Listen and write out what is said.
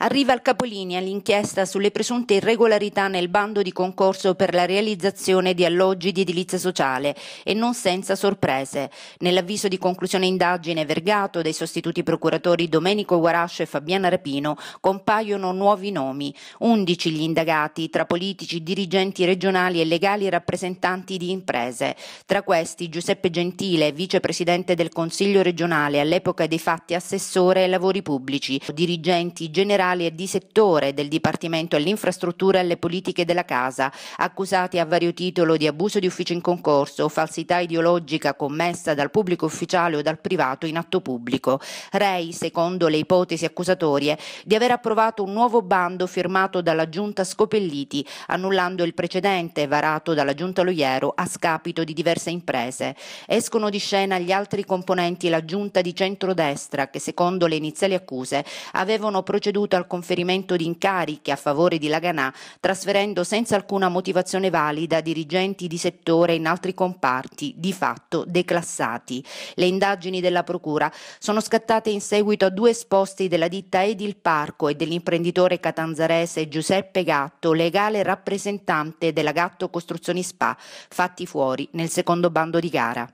Arriva al capolinea l'inchiesta sulle presunte irregolarità nel bando di concorso per la realizzazione di alloggi di edilizia sociale e non senza sorprese. Nell'avviso di conclusione indagine vergato dai sostituti procuratori Domenico Guarascio e Fabiana Rapino compaiono nuovi nomi, Undici gli indagati tra politici, dirigenti regionali e legali rappresentanti di imprese. Tra questi Giuseppe Gentile, vicepresidente del Consiglio regionale, all'epoca dei fatti assessore ai lavori pubblici, dirigenti generali territoriali e di settore del Dipartimento all'infrastruttura e alle politiche della casa, accusati a vario titolo di abuso di ufficio in concorso o falsità ideologica commessa dal pubblico ufficiale o dal privato in atto pubblico. Rei, secondo le ipotesi accusatorie, di aver approvato un nuovo bando firmato dalla Giunta Scopelliti, annullando il precedente varato dalla Giunta Loiero a scapito di diverse imprese. Escono di scena gli altri componenti la Giunta di centrodestra che, secondo le iniziali accuse, avevano proceduto al conferimento di incarichi a favore di Laganà, trasferendo senza alcuna motivazione valida dirigenti di settore in altri comparti, di fatto declassati. Le indagini della Procura sono scattate in seguito a due esposti della ditta Edil Parco e dell'imprenditore catanzarese Giuseppe Gatto, legale rappresentante della Gatto Costruzioni Spa, fatti fuori nel secondo bando di gara.